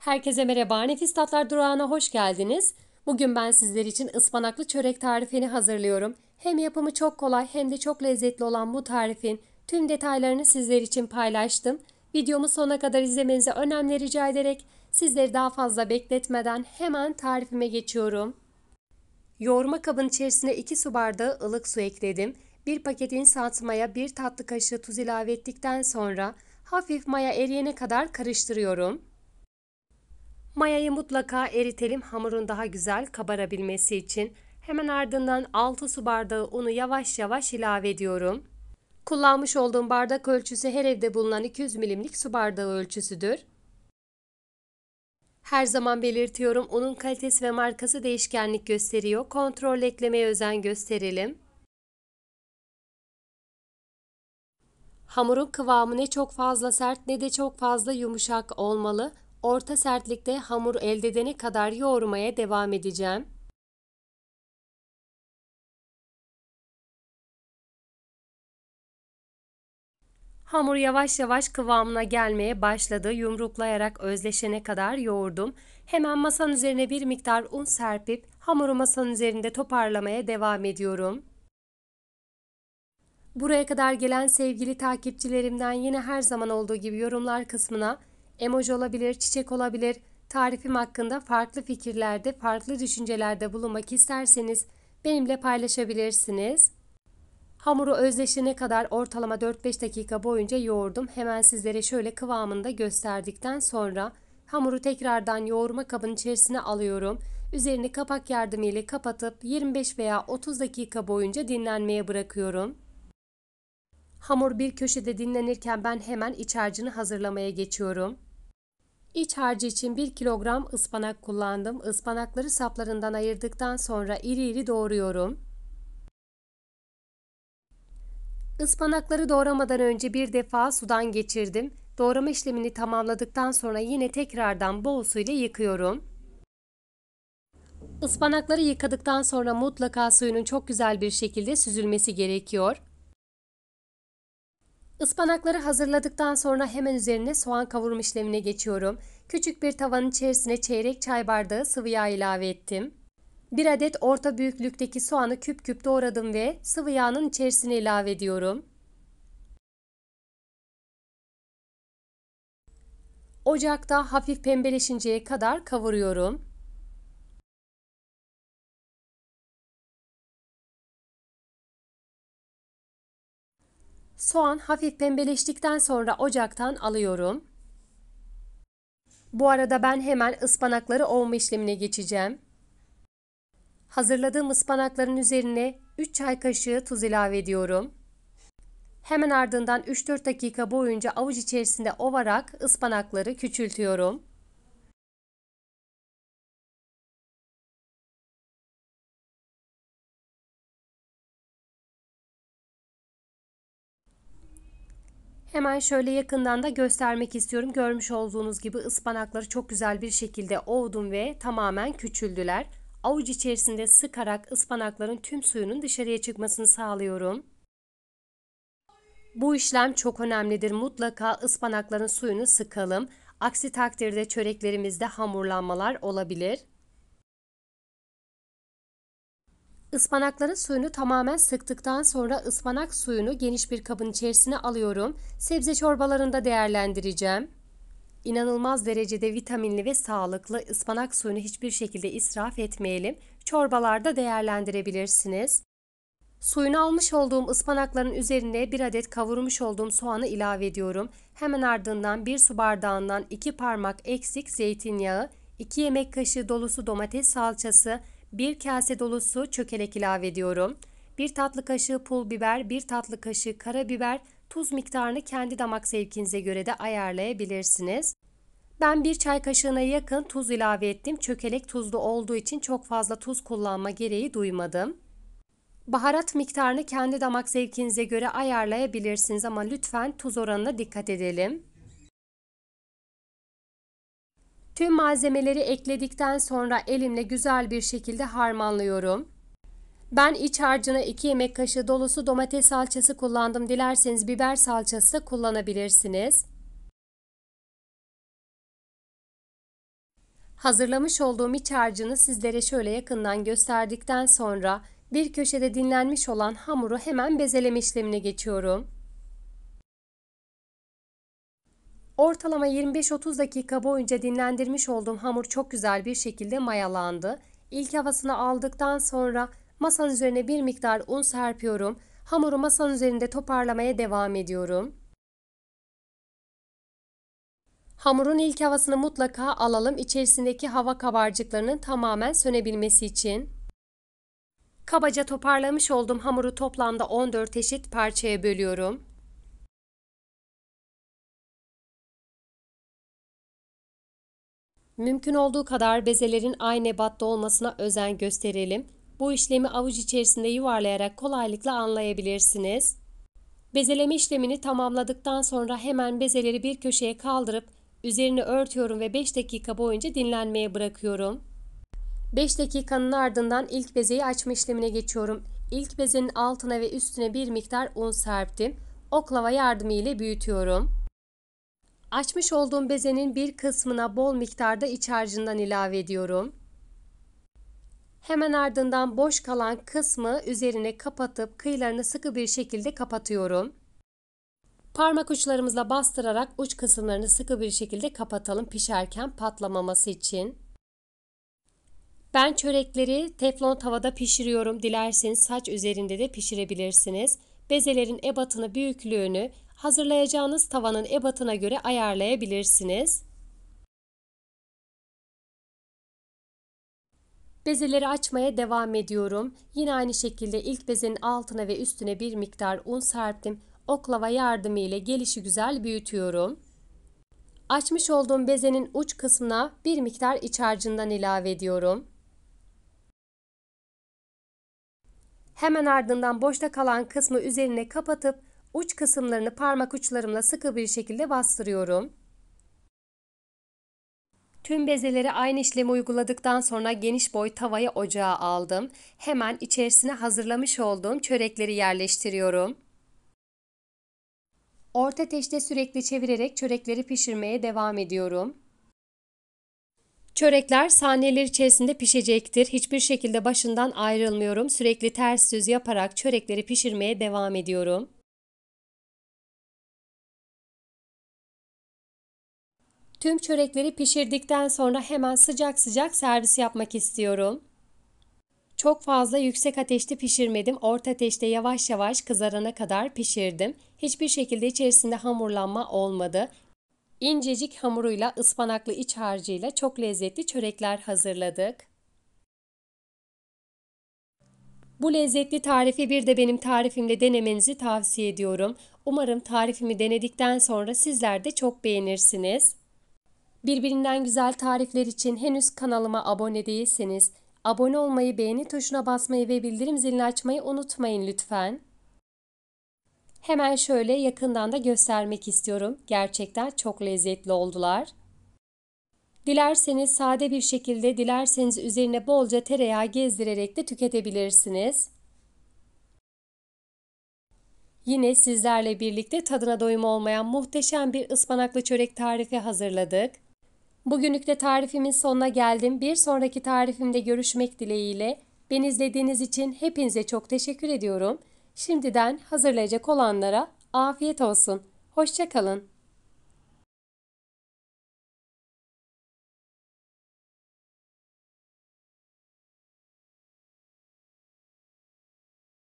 Herkese merhaba, Nefis Tatlar Durağı'na hoş geldiniz. Bugün ben sizler için ıspanaklı çörek tarifini hazırlıyorum. Hem yapımı çok kolay hem de çok lezzetli olan bu tarifin tüm detaylarını sizler için paylaştım. Videomu sona kadar izlemenizi önemli rica ederek sizleri daha fazla bekletmeden hemen tarifime geçiyorum. Yoğurma kabın içerisine 2 su bardağı ılık su ekledim. Bir paketin satmaya 1 tatlı kaşığı tuz ilave ettikten sonra hafif maya eriyene kadar karıştırıyorum. Mayayı mutlaka eritelim hamurun daha güzel kabarabilmesi için. Hemen ardından 6 su bardağı unu yavaş yavaş ilave ediyorum. Kullanmış olduğum bardak ölçüsü her evde bulunan 200 milimlik su bardağı ölçüsüdür. Her zaman belirtiyorum unun kalitesi ve markası değişkenlik gösteriyor. Kontrol eklemeye özen gösterelim. Hamurun kıvamı ne çok fazla sert ne de çok fazla yumuşak olmalı orta sertlikte hamur elde edene kadar yoğurmaya devam edeceğim. Hamur yavaş yavaş kıvamına gelmeye başladı. Yumruklayarak özleşene kadar yoğurdum. Hemen masanın üzerine bir miktar un serpip hamuru masanın üzerinde toparlamaya devam ediyorum. Buraya kadar gelen sevgili takipçilerimden yine her zaman olduğu gibi yorumlar kısmına emoji olabilir, çiçek olabilir. Tarifim hakkında farklı fikirlerde, farklı düşüncelerde bulunmak isterseniz benimle paylaşabilirsiniz. Hamuru özleşene kadar ortalama 4-5 dakika boyunca yoğurdum. Hemen sizlere şöyle kıvamında gösterdikten sonra hamuru tekrardan yoğurma kabın içerisine alıyorum. Üzerini kapak yardımıyla kapatıp 25 veya 30 dakika boyunca dinlenmeye bırakıyorum. Hamur bir köşede dinlenirken ben hemen iç harcını hazırlamaya geçiyorum. İç harcı için 1 kilogram ıspanak kullandım. Ispanakları saplarından ayırdıktan sonra iri iri doğruyorum. Ispanakları doğramadan önce bir defa sudan geçirdim. Doğrama işlemini tamamladıktan sonra yine tekrardan bol suyla yıkıyorum. Ispanakları yıkadıktan sonra mutlaka suyunun çok güzel bir şekilde süzülmesi gerekiyor. Ispanakları hazırladıktan sonra hemen üzerine soğan kavurma işlemine geçiyorum. Küçük bir tavanın içerisine çeyrek çay bardağı sıvı yağ ilave ettim. Bir adet orta büyüklükteki soğanı küp küp doğradım ve sıvı yağının içerisine ilave ediyorum. Ocakta hafif pembeleşinceye kadar kavuruyorum. Soğan hafif pembeleştikten sonra ocaktan alıyorum. Bu arada ben hemen ıspanakları ovma işlemine geçeceğim. Hazırladığım ıspanakların üzerine 3 çay kaşığı tuz ilave ediyorum. Hemen ardından 3-4 dakika boyunca avuç içerisinde ovarak ıspanakları küçültüyorum. Hemen şöyle yakından da göstermek istiyorum. Görmüş olduğunuz gibi ıspanakları çok güzel bir şekilde ovdum ve tamamen küçüldüler. Avuç içerisinde sıkarak ıspanakların tüm suyunun dışarıya çıkmasını sağlıyorum. Bu işlem çok önemlidir. Mutlaka ıspanakların suyunu sıkalım. Aksi takdirde çöreklerimizde hamurlanmalar olabilir. Ispanakların suyunu tamamen sıktıktan sonra ıspanak suyunu geniş bir kabın içerisine alıyorum. Sebze çorbalarında değerlendireceğim. İnanılmaz derecede vitaminli ve sağlıklı ıspanak suyunu hiçbir şekilde israf etmeyelim. Çorbalarda değerlendirebilirsiniz. Suyunu almış olduğum ıspanakların üzerine bir adet kavurmuş olduğum soğanı ilave ediyorum. Hemen ardından bir su bardağından 2 parmak eksik zeytinyağı, 2 yemek kaşığı dolusu domates salçası, 1 kase dolusu çökelek ilave ediyorum. 1 tatlı kaşığı pul biber, 1 tatlı kaşığı karabiber, tuz miktarını kendi damak zevkinize göre de ayarlayabilirsiniz. Ben 1 çay kaşığına yakın tuz ilave ettim. Çökelek tuzlu olduğu için çok fazla tuz kullanma gereği duymadım. Baharat miktarını kendi damak zevkinize göre ayarlayabilirsiniz ama lütfen tuz oranına dikkat edelim. Tüm malzemeleri ekledikten sonra elimle güzel bir şekilde harmanlıyorum. Ben iç harcına 2 yemek kaşığı dolusu domates salçası kullandım. Dilerseniz biber salçası kullanabilirsiniz. Hazırlamış olduğum iç harcını sizlere şöyle yakından gösterdikten sonra bir köşede dinlenmiş olan hamuru hemen bezeleme işlemine geçiyorum. Ortalama 25-30 dakika boyunca dinlendirmiş olduğum hamur çok güzel bir şekilde mayalandı. İlk havasını aldıktan sonra masanın üzerine bir miktar un serpiyorum. Hamuru masanın üzerinde toparlamaya devam ediyorum. Hamurun ilk havasını mutlaka alalım içerisindeki hava kabarcıklarının tamamen sönebilmesi için. Kabaca toparlamış olduğum hamuru toplamda 14 eşit parçaya bölüyorum. Mümkün olduğu kadar bezelerin aynı ebatta olmasına özen gösterelim. Bu işlemi avuç içerisinde yuvarlayarak kolaylıkla anlayabilirsiniz. Bezeleme işlemini tamamladıktan sonra hemen bezeleri bir köşeye kaldırıp üzerine örtüyorum ve 5 dakika boyunca dinlenmeye bırakıyorum. 5 dakikanın ardından ilk bezeyi açma işlemine geçiyorum. İlk bezenin altına ve üstüne bir miktar un serptim. Oklava yardımı ile büyütüyorum. Açmış olduğum bezenin bir kısmına bol miktarda iç harcından ilave ediyorum. Hemen ardından boş kalan kısmı üzerine kapatıp kıyılarını sıkı bir şekilde kapatıyorum. Parmak uçlarımızla bastırarak uç kısımlarını sıkı bir şekilde kapatalım pişerken patlamaması için. Ben çörekleri teflon tavada pişiriyorum. Dilerseniz saç üzerinde de pişirebilirsiniz. Bezelerin ebatını, büyüklüğünü hazırlayacağınız tavanın ebatına göre ayarlayabilirsiniz. Bezeleri açmaya devam ediyorum. Yine aynı şekilde ilk bezenin altına ve üstüne bir miktar un serptim. Oklava yardımı ile gelişi güzel büyütüyorum. Açmış olduğum bezenin uç kısmına bir miktar iç harcından ilave ediyorum. Hemen ardından boşta kalan kısmı üzerine kapatıp uç kısımlarını parmak uçlarımla sıkı bir şekilde bastırıyorum. Tüm bezeleri aynı işlemi uyguladıktan sonra geniş boy tavayı ocağa aldım. Hemen içerisine hazırlamış olduğum çörekleri yerleştiriyorum. Orta ateşte sürekli çevirerek çörekleri pişirmeye devam ediyorum. Çörekler saniyeler içerisinde pişecektir. Hiçbir şekilde başından ayrılmıyorum. Sürekli ters düz yaparak çörekleri pişirmeye devam ediyorum. Tüm çörekleri pişirdikten sonra hemen sıcak sıcak servis yapmak istiyorum. Çok fazla yüksek ateşte pişirmedim. Orta ateşte yavaş yavaş kızarana kadar pişirdim. Hiçbir şekilde içerisinde hamurlanma olmadı. İncecik hamuruyla ıspanaklı iç harcıyla çok lezzetli çörekler hazırladık. Bu lezzetli tarifi bir de benim tarifimle denemenizi tavsiye ediyorum. Umarım tarifimi denedikten sonra sizler de çok beğenirsiniz. Birbirinden güzel tarifler için henüz kanalıma abone değilseniz abone olmayı, beğeni tuşuna basmayı ve bildirim zilini açmayı unutmayın lütfen. Hemen şöyle yakından da göstermek istiyorum. Gerçekten çok lezzetli oldular. Dilerseniz sade bir şekilde, dilerseniz üzerine bolca tereyağı gezdirerek de tüketebilirsiniz. Yine sizlerle birlikte tadına doyum olmayan muhteşem bir ıspanaklı çörek tarifi hazırladık. Bugünlük de tarifimin sonuna geldim. Bir sonraki tarifimde görüşmek dileğiyle. Beni izlediğiniz için hepinize çok teşekkür ediyorum. Şimdiden hazırlayacak olanlara afiyet olsun. Hoşçakalın.